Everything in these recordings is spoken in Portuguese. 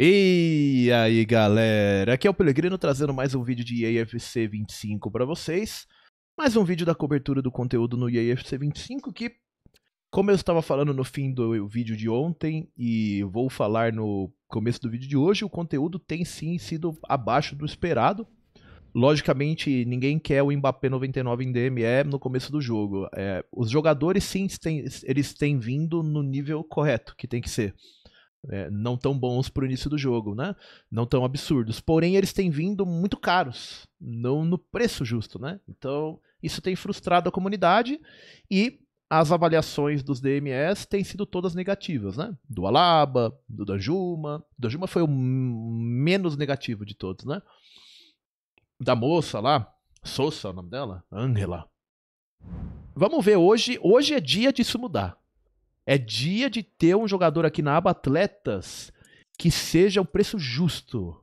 E aí galera, aqui é o Pelegrino trazendo mais um vídeo de EAFC 25 para vocês. Mais um vídeo da cobertura do conteúdo no EAFC 25 que, como eu estava falando no fim do vídeo de ontem e vou falar no começo do vídeo de hoje, o conteúdo tem sim sido abaixo do esperado. Logicamente, ninguém quer o Mbappé 99 em DME no começo do jogo. É, os jogadores sim, têm, eles têm vindo no nível correto que tem que ser é, não tão bons para o início do jogo, né? Não tão absurdos. Porém, eles têm vindo muito caros, não no preço justo, né? Então, isso tem frustrado a comunidade e as avaliações dos DMS têm sido todas negativas, né? Do Alaba, do Danjuma. O Danjuma foi o menos negativo de todos, né? Da moça lá, Sousa, é o nome dela? Angela. Vamos ver hoje. Hoje é dia disso mudar. É dia de ter um jogador aqui na aba Atletas que seja o preço justo.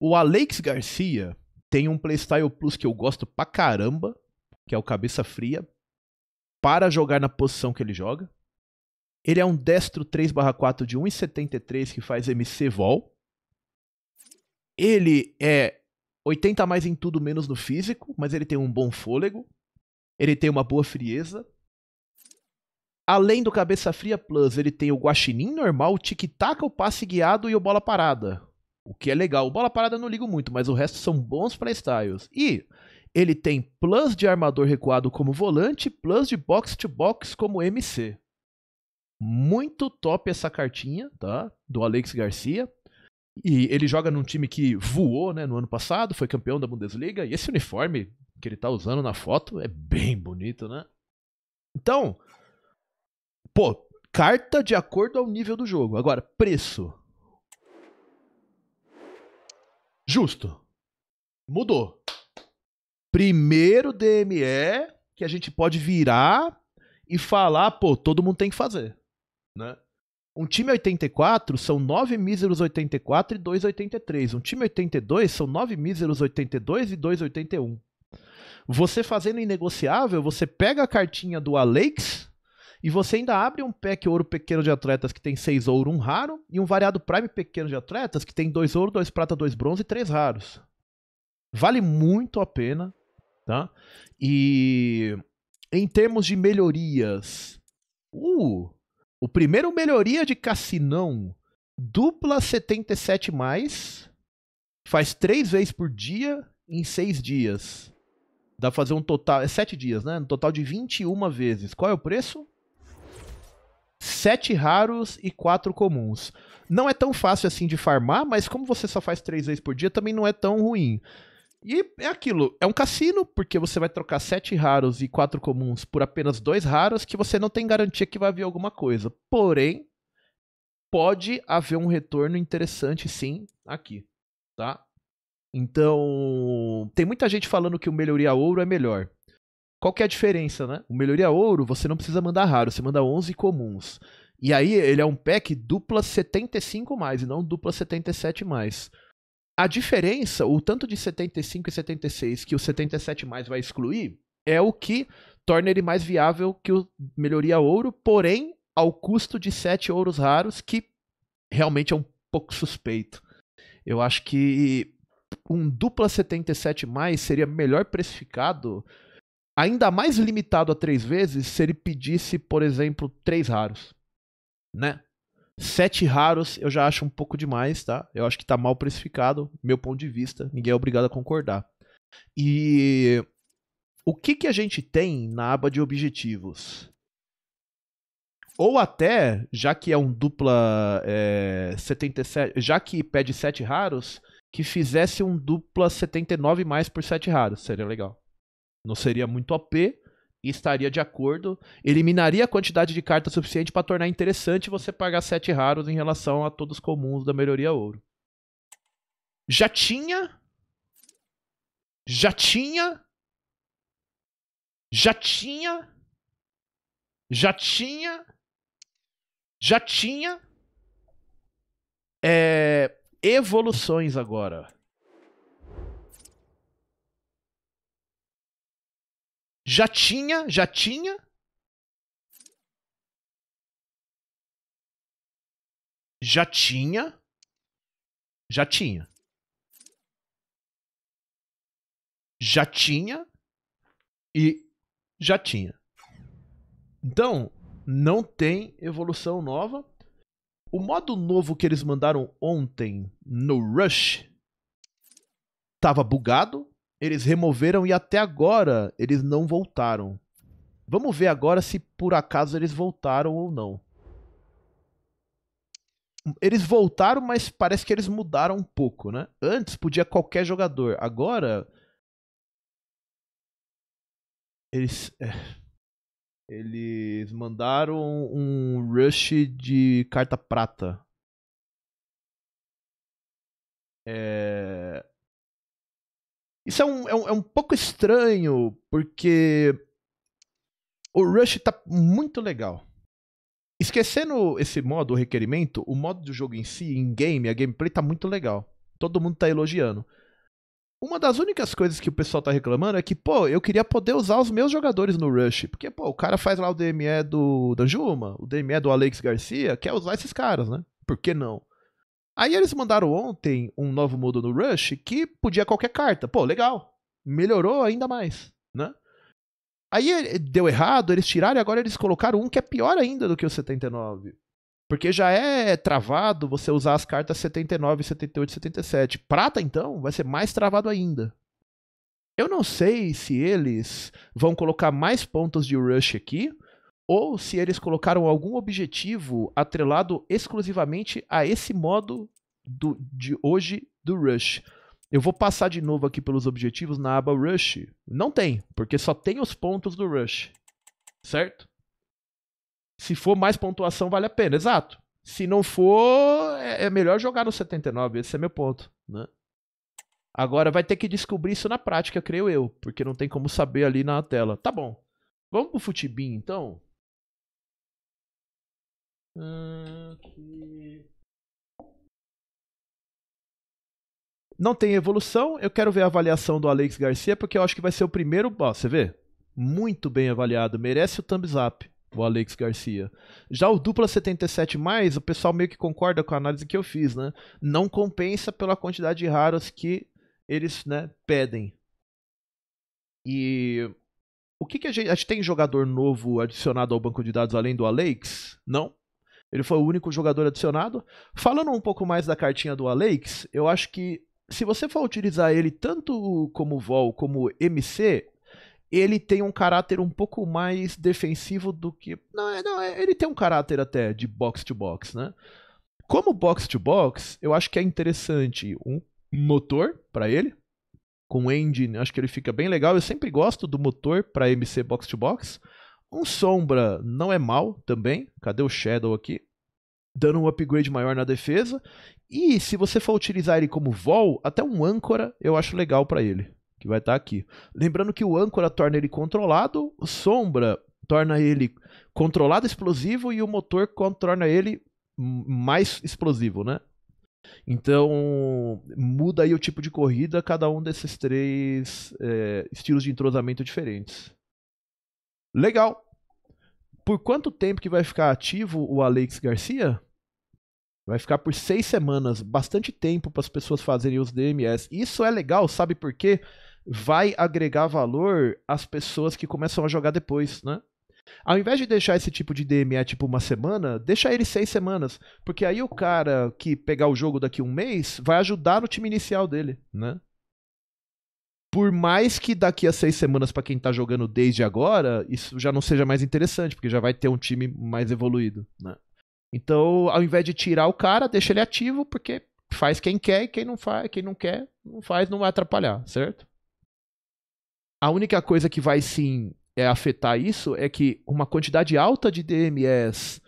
O Alex Garcia tem um playstyle plus que eu gosto pra caramba, que é o cabeça fria, para jogar na posição que ele joga. Ele é um destro 3/4 de 1.73 que faz MC Vol. Ele é 80 mais em tudo menos no físico, mas ele tem um bom fôlego ele tem uma boa frieza. Além do Cabeça Fria Plus, ele tem o Guaxinim normal, o Tic-Tac, o passe guiado e o Bola Parada. O que é legal. O Bola Parada eu não ligo muito, mas o resto são bons playstyles. E ele tem Plus de armador recuado como volante, Plus de box to boxe -box como MC. Muito top essa cartinha, tá? Do Alex Garcia. E ele joga num time que voou, né, no ano passado, foi campeão da Bundesliga, e esse uniforme que ele tá usando na foto é bem bonito, né? Então, pô, carta de acordo ao nível do jogo. Agora, preço. Justo. Mudou. Primeiro DME que a gente pode virar e falar, pô, todo mundo tem que fazer, né? Um time 84 são 9 míseros 84 e 2,83. Um time 82 são 9 míseros 82 e 2,81. Você fazendo inegociável, você pega a cartinha do Alex e você ainda abre um pack ouro pequeno de atletas que tem 6 ouro, um raro, e um variado prime pequeno de atletas que tem 2 ouro, 2 prata, 2 bronze e 3 raros. Vale muito a pena, tá? E em termos de melhorias, uh, o primeiro melhoria de Cassinão, dupla 77 mais, faz 3 vezes por dia em 6 dias. Dá pra fazer um total. É 7 dias, né? Um total de 21 vezes. Qual é o preço? 7 raros e 4 comuns. Não é tão fácil assim de farmar, mas como você só faz 3 vezes por dia, também não é tão ruim. E é aquilo, é um cassino, porque você vai trocar 7 raros e 4 comuns por apenas 2 raros, que você não tem garantia que vai vir alguma coisa. Porém, pode haver um retorno interessante sim aqui, tá? Então, tem muita gente falando que o melhoria ouro é melhor. Qual que é a diferença, né? O melhoria ouro, você não precisa mandar raro, você manda 11 comuns. E aí ele é um pack dupla 75 mais e não dupla 77 mais. A diferença, o tanto de 75 e 76 que o 77 mais vai excluir, é o que torna ele mais viável que o melhoria ouro, porém ao custo de 7 ouros raros, que realmente é um pouco suspeito. Eu acho que um dupla 77 mais seria melhor precificado, ainda mais limitado a três vezes, se ele pedisse, por exemplo, três raros, né? Sete raros eu já acho um pouco demais, tá? Eu acho que tá mal precificado, meu ponto de vista. Ninguém é obrigado a concordar. E o que, que a gente tem na aba de objetivos? Ou até, já que é um dupla é, eh, 77, já que pede sete raros, que fizesse um dupla 79 mais por 7 raros. Seria legal. Não seria muito OP e estaria de acordo. Eliminaria a quantidade de cartas suficiente para tornar interessante você pagar 7 raros em relação a todos comuns da melhoria ouro. Já tinha. Já tinha. Já tinha. Já tinha. Já tinha. É, evoluções agora. Já tinha, já tinha. Já tinha. Já tinha. Já tinha. E já tinha. Então, não tem evolução nova. O modo novo que eles mandaram ontem no Rush estava bugado, eles removeram e até agora eles não voltaram. Vamos ver agora se por acaso eles voltaram ou não. Eles voltaram, mas parece que eles mudaram um pouco, né? Antes podia qualquer jogador, agora eles é eles mandaram um rush de carta prata. É... Isso é um, é um, é um pouco estranho, porque o rush tá muito legal. Esquecendo esse modo, o requerimento, o modo do jogo em si, em game, a gameplay tá muito legal. Todo mundo tá elogiando. Uma das únicas coisas que o pessoal tá reclamando é que, pô, eu queria poder usar os meus jogadores no Rush. Porque, pô, o cara faz lá o DME do Danjuma, o DME do Alex Garcia, quer usar esses caras, né? Por que não? Aí eles mandaram ontem um novo modo no Rush que podia qualquer carta. Pô, legal. Melhorou ainda mais, né? Aí eh, deu errado, eles tiraram e agora eles colocaram um que é pior ainda do que o 79. Porque já é travado você usar as cartas 79, 78, 77. Prata, então, vai ser mais travado ainda. Eu não sei se eles vão colocar mais pontos de rush aqui, ou se eles colocaram algum objetivo atrelado exclusivamente a esse modo do, de hoje do rush. Eu vou passar de novo aqui pelos objetivos na aba Rush. Não tem, porque só tem os pontos do Rush. Certo? Se for mais pontuação, vale a pena. Exato. Se não for, é, é melhor jogar no 79. Esse é meu ponto, né? Agora vai ter que descobrir isso na prática, creio eu, porque não tem como saber ali na tela. Tá bom. Vamos pro Futibin, então? Não tem evolução. Eu quero ver a avaliação do Alex Garcia, porque eu acho que vai ser o primeiro. Ó, você vê? Muito bem avaliado. Merece o thumbs up o Alex Garcia. Já o dupla 77, o pessoal meio que concorda com a análise que eu fiz, né? Não compensa pela quantidade de raros que eles né, pedem. E o que, que a gente. A gente tem jogador novo adicionado ao banco de dados além do Alex? Não. Ele foi o único jogador adicionado. Falando um pouco mais da cartinha do Alex, eu acho que se você for utilizar ele tanto como Vol como MC, ele tem um caráter um pouco mais defensivo do que. Não, é, não é, ele tem um caráter até de box to box, né? Como box to box, eu acho que é interessante um motor para ele, com engine, acho que ele fica bem legal. Eu sempre gosto do motor para MC box to box. Um sombra não é mal também. Cadê o shadow aqui? Dando um upgrade maior na defesa. E se você for utilizar ele como vol, até um âncora eu acho legal para ele que vai estar tá aqui. Lembrando que o âncora torna ele controlado, sombra torna ele controlado explosivo e o motor torna ele mais explosivo, né? Então, muda aí o tipo de corrida, cada um desses três é, estilos de entrosamento diferentes. Legal! Por quanto tempo que vai ficar ativo o Alex Garcia? Vai ficar por seis semanas, bastante tempo para as pessoas fazerem os DMS. Isso é legal, sabe por quê? vai agregar valor às pessoas que começam a jogar depois, né? Ao invés de deixar esse tipo de DME tipo uma semana, deixa ele seis semanas. Porque aí o cara que pegar o jogo daqui um mês vai ajudar no time inicial dele, né? Por mais que daqui a seis semanas, para quem tá jogando desde agora, isso já não seja mais interessante, porque já vai ter um time mais evoluído, né? Então, ao invés de tirar o cara, deixa ele ativo, porque faz quem quer e quem não faz, quem não quer, não faz, não vai atrapalhar, certo? A única coisa que vai sim é, afetar isso é que uma quantidade alta de DMS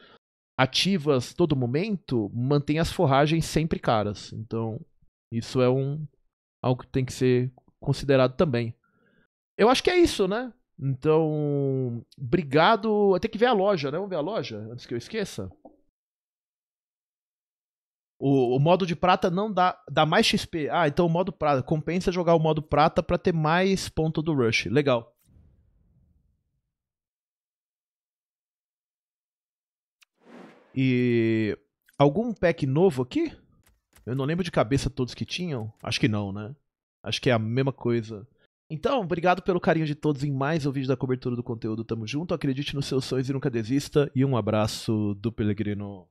ativas todo momento mantém as forragens sempre caras. Então, isso é um algo que tem que ser considerado também. Eu acho que é isso, né? Então, obrigado. Tem que ver a loja, né? Vamos ver a loja antes que eu esqueça. O, o, modo de prata não dá, dá mais XP. Ah, então o modo prata. Compensa jogar o modo prata para ter mais ponto do rush. Legal. E. Algum pack novo aqui? Eu não lembro de cabeça todos que tinham. Acho que não, né? Acho que é a mesma coisa. Então, obrigado pelo carinho de todos em mais um vídeo da cobertura do conteúdo. Tamo junto. Acredite nos seus sonhos e nunca desista. E um abraço do Pelegrino.